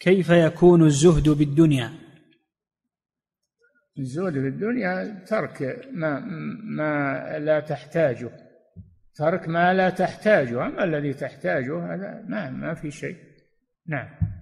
كيف يكون الزهد بالدنيا الزهد بالدنيا ترك ما ما لا تحتاجه ترك ما لا تحتاجه اما الذي تحتاجه هذا ما ما في شيء نعم